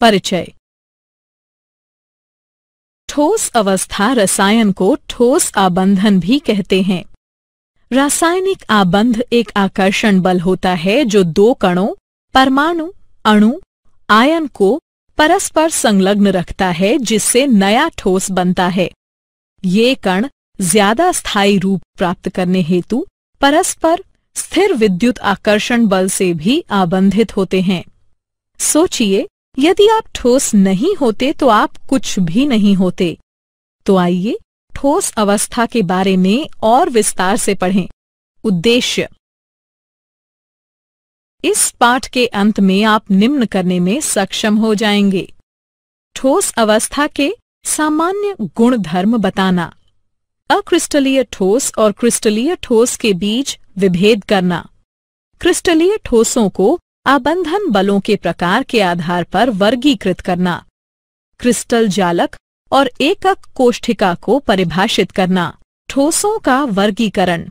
परिचय ठोस अवस्था रसायन को ठोस आबंधन भी कहते हैं रासायनिक आबंध एक आकर्षण बल होता है जो दो कणों परमाणु अणु आयन को परस्पर संलग्न रखता है जिससे नया ठोस बनता है ये कण ज्यादा स्थायी रूप प्राप्त करने हेतु परस्पर स्थिर विद्युत आकर्षण बल से भी आबंधित होते हैं सोचिए यदि आप ठोस नहीं होते तो आप कुछ भी नहीं होते तो आइए ठोस अवस्था के बारे में और विस्तार से पढ़ें उद्देश्य इस पाठ के अंत में आप निम्न करने में सक्षम हो जाएंगे ठोस अवस्था के सामान्य गुणधर्म बताना अक्रिस्टलीय ठोस और क्रिस्टलीय ठोस के बीच विभेद करना क्रिस्टलीय ठोसों को आबंधन बलों के प्रकार के आधार पर वर्गीकृत करना क्रिस्टल जालक और एकक कोष्ठिका को परिभाषित करना ठोसों का वर्गीकरण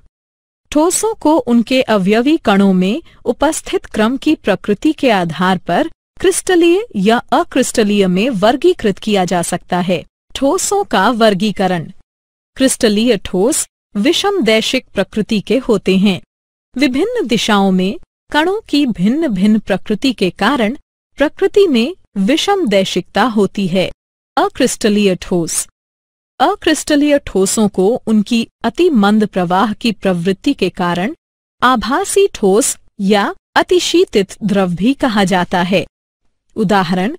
ठोसों को उनके अवयवी कणों में उपस्थित क्रम की प्रकृति के आधार पर क्रिस्टलीय या अक्रिस्टलीय में वर्गीकृत किया जा सकता है ठोसों का वर्गीकरण क्रिस्टलीय ठोस विषम दैशिक प्रकृति के होते हैं विभिन्न दिशाओं में कणों की भिन्न भिन्न प्रकृति के कारण प्रकृति में विषम दैशिकता होती है अक्रिस्टलीय ठोस अक्रिस्टलीय ठोसों को उनकी अति मंद प्रवाह की प्रवृत्ति के कारण आभासी ठोस या अतिशीतित द्रव भी कहा जाता है उदाहरण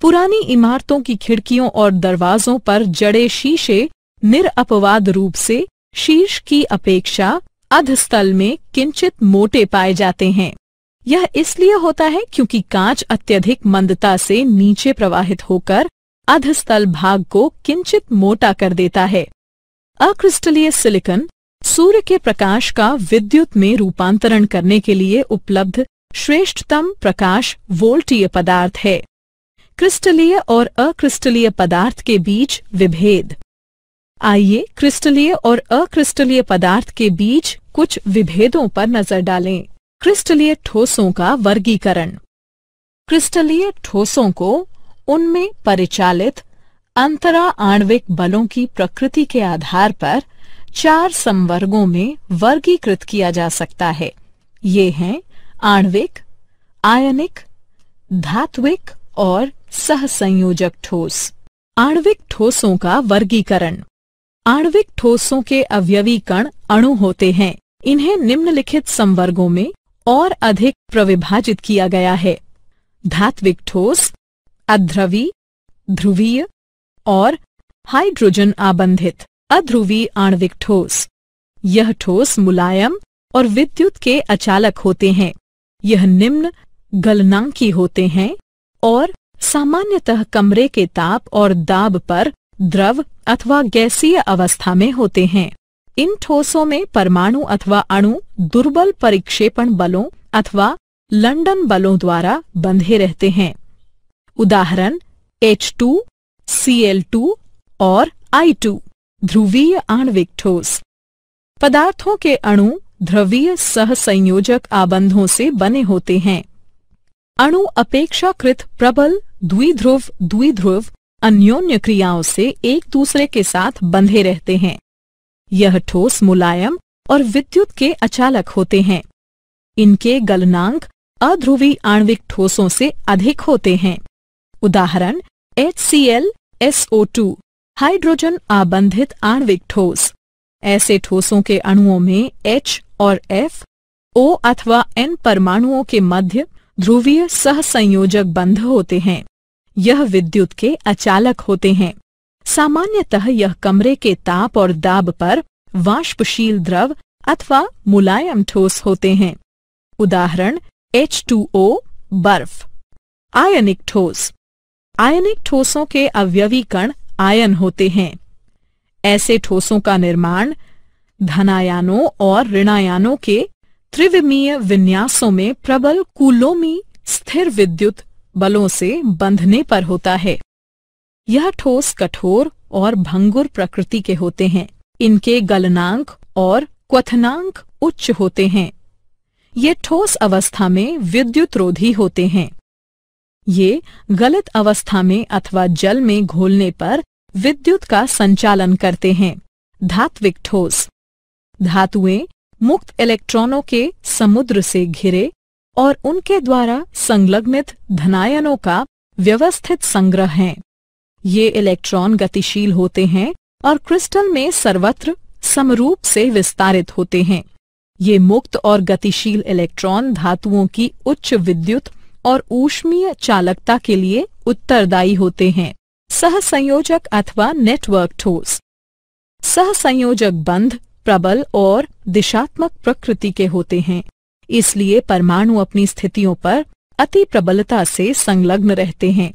पुरानी इमारतों की खिड़कियों और दरवाजों पर जड़े शीशे निरअपवाद रूप से शीर्ष की अपेक्षा अधस्थल में किंचित मोटे पाए जाते हैं यह इसलिए होता है क्योंकि कांच अत्यधिक मंदता से नीचे प्रवाहित होकर अधस्थल भाग को किंचित मोटा कर देता है अक्रिस्टलीय सिलिकन सूर्य के प्रकाश का विद्युत में रूपांतरण करने के लिए उपलब्ध श्रेष्ठतम प्रकाश वोल्टीय पदार्थ है क्रिस्टलीय और अक्रिस्टलीय पदार्थ के बीच विभेद आइए क्रिस्टलीय और अक्रिस्टलीय पदार्थ के बीच कुछ विभेदों पर नजर डालें क्रिस्टलीय ठोसों का वर्गीकरण क्रिस्टलीय ठोसों को उनमें परिचालित अंतरा आणविक बलों की प्रकृति के आधार पर चार संवर्गों में वर्गीकृत किया जा सकता है ये हैं आणविक आयनिक धात्विक और सहसंयोजक ठोस आणविक ठोसों का वर्गीकरण आणविक ठोसों के अवयवी कण अणु होते हैं इन्हें निम्नलिखित संवर्गों में और अधिक प्रविभाजित किया गया है धात्विक ठोस अध्रवी ध्रुवीय और हाइड्रोजन आबंधित अध्रुवी आणविक ठोस यह ठोस मुलायम और विद्युत के अचालक होते हैं यह निम्न गलनांकी होते हैं और सामान्यतः कमरे के ताप और दाब पर द्रव अथवा गैसीय अवस्था में होते हैं इन ठोसों में परमाणु अथवा अणु दुर्बल परिक्षेपण बलों अथवा लंडन बलों द्वारा बंधे रहते हैं उदाहरण H2, Cl2 और I2 ध्रुवीय आणविक ठोस पदार्थों के अणु ध्रुवीय सहसंयोजक आबंधों से बने होते हैं अणु अपेक्षाकृत प्रबल द्विध्रुव द्विध्रुव अन्योन्य क्रियाओं से एक दूसरे के साथ बंधे रहते हैं यह ठोस मुलायम और विद्युत के अचालक होते हैं इनके गलनांक अध्रुवी आणविक ठोसों से अधिक होते हैं उदाहरण HCl, SO2, हाइड्रोजन आबंधित आणविक ठोस ऐसे ठोसों के अणुओं में H और F, O अथवा N परमाणुओं के मध्य ध्रुवीय सहसंयोजक बंध होते हैं यह विद्युत के अचालक होते हैं सामान्यतः यह कमरे के ताप और दाब पर वाष्पशील द्रव अथवा मुलायम ठोस होते हैं उदाहरण H2O बर्फ आयनिक ठोस आयनिक ठोसों के अव्यवी कण आयन होते हैं ऐसे ठोसों का निर्माण धनायानों और ऋणायानों के त्रिविमीय विन्यासों में प्रबल कूलोमी स्थिर विद्युत बलों से बंधने पर होता है यह ठोस कठोर और भंगुर प्रकृति के होते हैं इनके गलनांक और क्वथनांक उच्च होते हैं ये ठोस अवस्था में विद्युत रोधी होते हैं ये गलत अवस्था में अथवा जल में घोलने पर विद्युत का संचालन करते हैं धात्विक ठोस धातुएं मुक्त इलेक्ट्रॉनों के समुद्र से घिरे और उनके द्वारा संलग्नित धनायनों का व्यवस्थित संग्रह हैं ये इलेक्ट्रॉन गतिशील होते हैं और क्रिस्टल में सर्वत्र समरूप से विस्तारित होते हैं ये मुक्त और गतिशील इलेक्ट्रॉन धातुओं की उच्च विद्युत और ऊष्मीय चालकता के लिए उत्तरदायी होते हैं सहसंयोजक अथवा नेटवर्क ठोस सहसंयोजक बंध प्रबल और दिशात्मक प्रकृति के होते हैं इसलिए परमाणु अपनी स्थितियों पर अति प्रबलता से संलग्न रहते हैं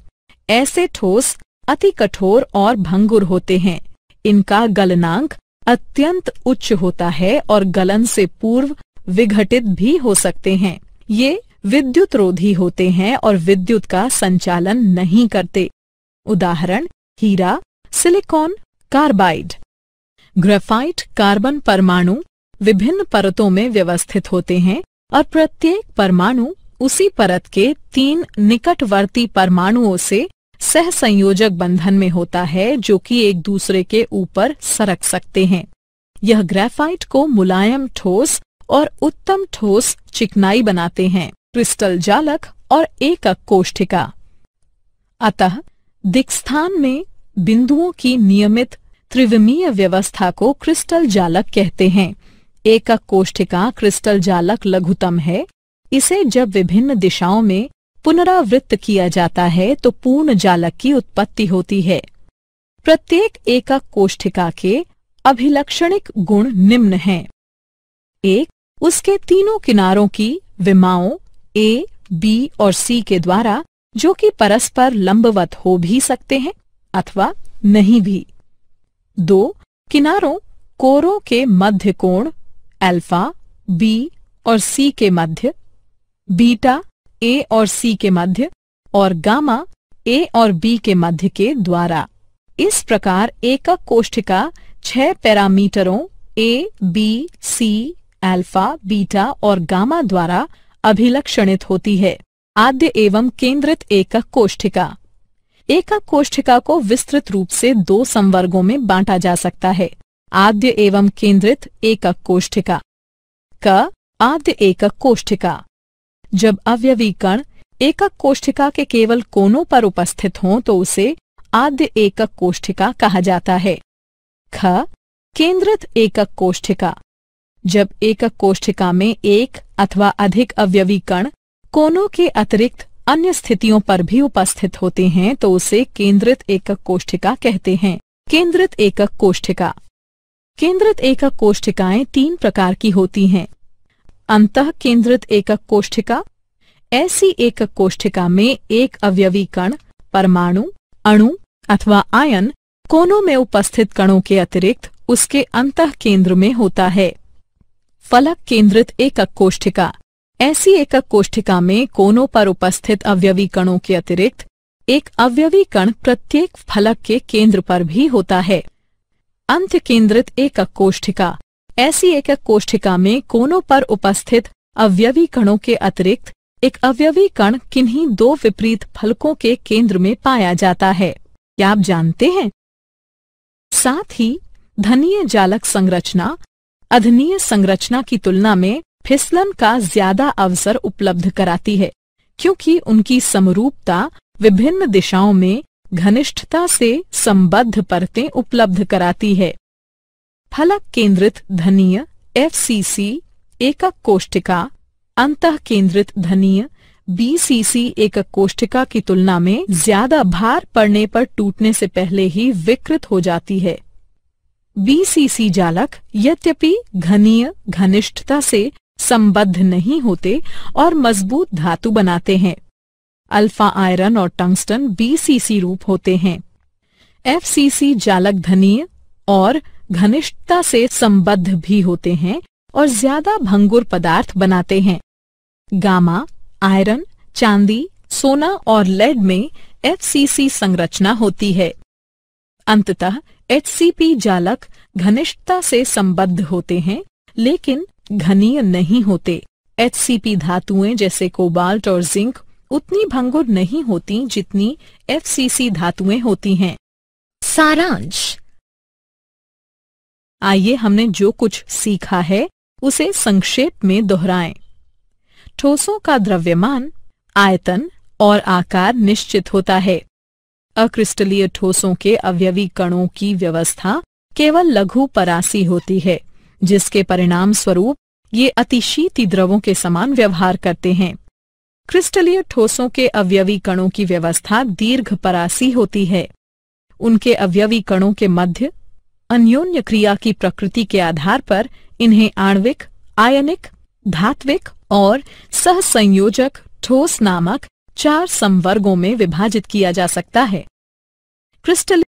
ऐसे ठोस अति कठोर और भंगुर होते हैं इनका गलनांक अत्यंत उच्च होता है और गलन से पूर्व विघटित भी हो सकते हैं ये विद्युत रोधी होते हैं और विद्युत का संचालन नहीं करते उदाहरण हीरा सिलिकॉन कार्बाइड ग्रेफाइट कार्बन परमाणु विभिन्न परतों में व्यवस्थित होते हैं और प्रत्येक परमाणु उसी परत के तीन निकटवर्ती परमाणुओं से सह संयोजक बंधन में होता है जो कि एक दूसरे के ऊपर सरक सकते हैं यह ग्रेफाइट को मुलायम ठोस और उत्तम ठोस चिकनाई बनाते हैं क्रिस्टल जालक और एकक कोष्ठिका अतः दिक्स्थान में बिंदुओं की नियमित त्रिविमीय व्यवस्था को क्रिस्टल जालक कहते हैं एकक कोष्ठिका क्रिस्टल जालक लघुतम है इसे जब विभिन्न दिशाओं में पुनरावृत्त किया जाता है तो पूर्ण जालक की उत्पत्ति होती है प्रत्येक एकक कोष्ठिका के अभिलक्षणिक गुण निम्न हैं एक उसके तीनों किनारों की विमाओं ए बी और सी के द्वारा जो कि परस्पर लंबवत हो भी सकते हैं अथवा नहीं भी दो किनारों कोरों के मध्य कोण अल्फा बी और सी के मध्य बीटा ए और सी के मध्य और गामा ए और बी के मध्य के द्वारा इस प्रकार एकक कोष्ठिका छह पैरामीटरों a b c alpha beta और गामा द्वारा अभिलक्षणित होती है आद्य एवं केंद्रित एकक कोष्ठिका एकक कोष्ठिका को विस्तृत रूप से दो संवर्गों में बांटा जा सकता है आद्य एवं केंद्रित एकक कोष्ठिका क आद्य एकक कोष्ठिका जब अव्यवी कण एकक कोष्ठिका के केवल कोनों पर उपस्थित हों तो उसे आद्य एकक कोष्ठिका कहा जाता है ख केंद्रित एकक कोष्ठिका जब एकक कोष्ठिका में एक अथवा अधिक अव्यवी कण कोनों के अतिरिक्त अन्य स्थितियों पर भी उपस्थित होते हैं तो उसे केंद्रित एकक कोष्ठिका कहते हैं केंद्रित एकक कोष्ठिका केंद्रित एकक कोष्ठिकाएं तीन प्रकार की होती हैं अंत केंद्रित एकक कोष्ठिका ऐसी एकक कोष्ठिका में एक अवयवी कण परमाणु अणु अथवा आयन कोनों में उपस्थित कणों के अतिरिक्त उसके अंत केंद्र में होता है फलक केंद्रित एकक कोष्ठिका ऐसी एकक कोष्ठिका में कोनों पर उपस्थित अवयवी कणों के अतिरिक्त एक अवयवी कण प्रत्येक फलक के केंद्र पर भी होता है अंत केंद्रित एकक कोष्ठिका ऐसी एक कोष्ठिका में कोनों पर उपस्थित अव्यवी कणों के अतिरिक्त एक अव्यवी कण किन्हीं दो विपरीत फलकों के केंद्र में पाया जाता है क्या आप जानते हैं साथ ही धनीय जालक संरचना अधनीय संरचना की तुलना में फिसलन का ज्यादा अवसर उपलब्ध कराती है क्योंकि उनकी समरूपता विभिन्न दिशाओं में घनिष्ठता से संबद्ध परतें उपलब्ध कराती है फलक केंद्रित धनीय एफसीसी एकक कोष्टिका अंत केंद्रित धनीय बीसीसी एकक कोष्टिका की तुलना में ज्यादा भार पड़ने पर टूटने से पहले ही विकृत हो जाती है बीसीसी जालक यद्यपि घनीय घनिष्ठता से संबद्ध नहीं होते और मजबूत धातु बनाते हैं अल्फा आयरन और टंगस्टन बीसीसी रूप होते हैं एफसीसी जालक धनीय और घनिष्ठता से संबद्ध भी होते हैं और ज्यादा भंगुर पदार्थ बनाते हैं गामा आयरन चांदी सोना और लेड में एफसीसी संरचना होती है अंततः एचसीपी जालक घनिष्ठता से संबद्ध होते हैं लेकिन घनीय नहीं होते एचसीपी धातुएं जैसे कोबाल्ट और जिंक उतनी भंगुर नहीं होती जितनी एफसीसी धातुएं होती हैं सारांश आइए हमने जो कुछ सीखा है उसे संक्षेप में दोहराएं। ठोसों का द्रव्यमान आयतन और आकार निश्चित होता है अक्रिस्टलीय ठोसों के अवयवी कणों की व्यवस्था केवल लघु परासी होती है जिसके परिणाम स्वरूप ये अतिशीति द्रवों के समान व्यवहार करते हैं क्रिस्टलीय ठोसों के अवयवी कणों की व्यवस्था दीर्घ परासी होती है उनके अवयवी कणों के मध्य अन्योन्य क्रिया की प्रकृति के आधार पर इन्हें आणविक आयनिक धात्विक और सहसंयोजक ठोस नामक चार संवर्गों में विभाजित किया जा सकता है क्रिस्टल